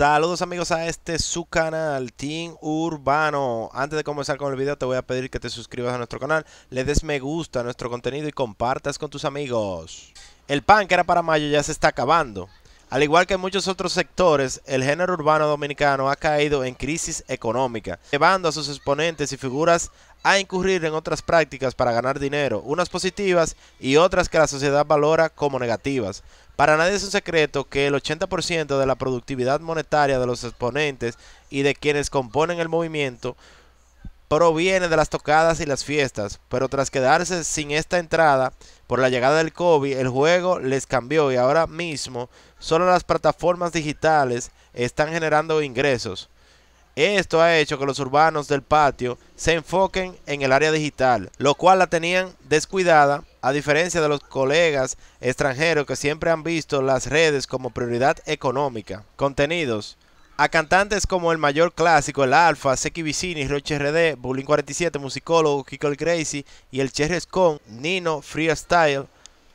Saludos amigos a este su canal, Team Urbano. Antes de comenzar con el video te voy a pedir que te suscribas a nuestro canal, le des me gusta a nuestro contenido y compartas con tus amigos. El pan que era para mayo ya se está acabando. Al igual que en muchos otros sectores, el género urbano dominicano ha caído en crisis económica, llevando a sus exponentes y figuras a incurrir en otras prácticas para ganar dinero, unas positivas y otras que la sociedad valora como negativas. Para nadie es un secreto que el 80% de la productividad monetaria de los exponentes y de quienes componen el movimiento proviene de las tocadas y las fiestas, pero tras quedarse sin esta entrada por la llegada del COVID, el juego les cambió y ahora mismo solo las plataformas digitales están generando ingresos. Esto ha hecho que los urbanos del patio se enfoquen en el área digital, lo cual la tenían descuidada, a diferencia de los colegas extranjeros que siempre han visto las redes como prioridad económica. Contenidos. A cantantes como el mayor clásico, el Alfa, Seki Vicini, Roche RD, Bullying 47, Musicólogo, Kiko el Crazy y el Cherry Con, Nino, Freestyle,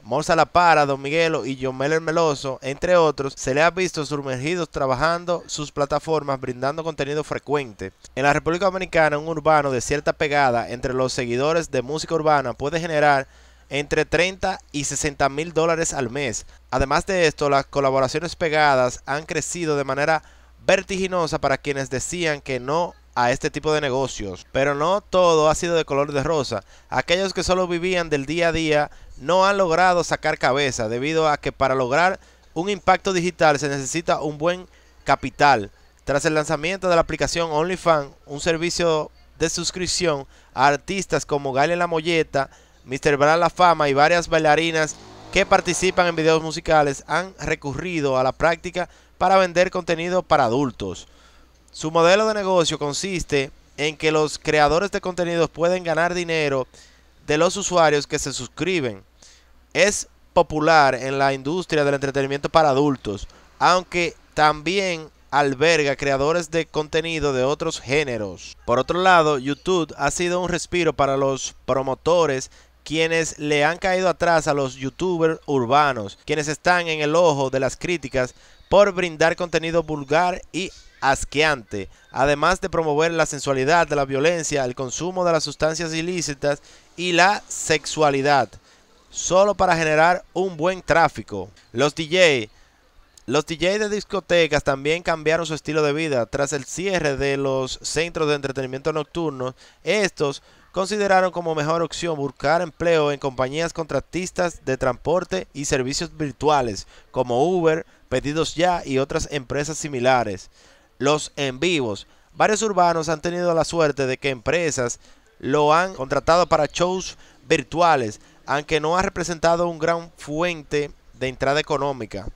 Morsa La Para, Don Miguelo y John Meller Meloso, entre otros, se le ha visto sumergidos trabajando sus plataformas brindando contenido frecuente. En la República Dominicana, un urbano de cierta pegada entre los seguidores de música urbana puede generar entre 30 y 60 mil dólares al mes. Además de esto, las colaboraciones pegadas han crecido de manera vertiginosa para quienes decían que no a este tipo de negocios, pero no todo ha sido de color de rosa. Aquellos que solo vivían del día a día no han logrado sacar cabeza debido a que para lograr un impacto digital se necesita un buen capital. Tras el lanzamiento de la aplicación OnlyFans, un servicio de suscripción a artistas como gale La Molleta, Mr. Brad La Fama y varias bailarinas que participan en videos musicales han recurrido a la práctica para vender contenido para adultos. Su modelo de negocio consiste en que los creadores de contenidos pueden ganar dinero de los usuarios que se suscriben. Es popular en la industria del entretenimiento para adultos, aunque también alberga creadores de contenido de otros géneros. Por otro lado, YouTube ha sido un respiro para los promotores quienes le han caído atrás a los youtubers urbanos, quienes están en el ojo de las críticas por brindar contenido vulgar y asqueante, además de promover la sensualidad, la violencia, el consumo de las sustancias ilícitas y la sexualidad, solo para generar un buen tráfico. Los DJ los DJs de discotecas también cambiaron su estilo de vida. Tras el cierre de los centros de entretenimiento nocturnos, estos consideraron como mejor opción buscar empleo en compañías contratistas de transporte y servicios virtuales como Uber, Pedidos Ya y otras empresas similares los en vivos. Varios urbanos han tenido la suerte de que empresas lo han contratado para shows virtuales, aunque no ha representado un gran fuente de entrada económica.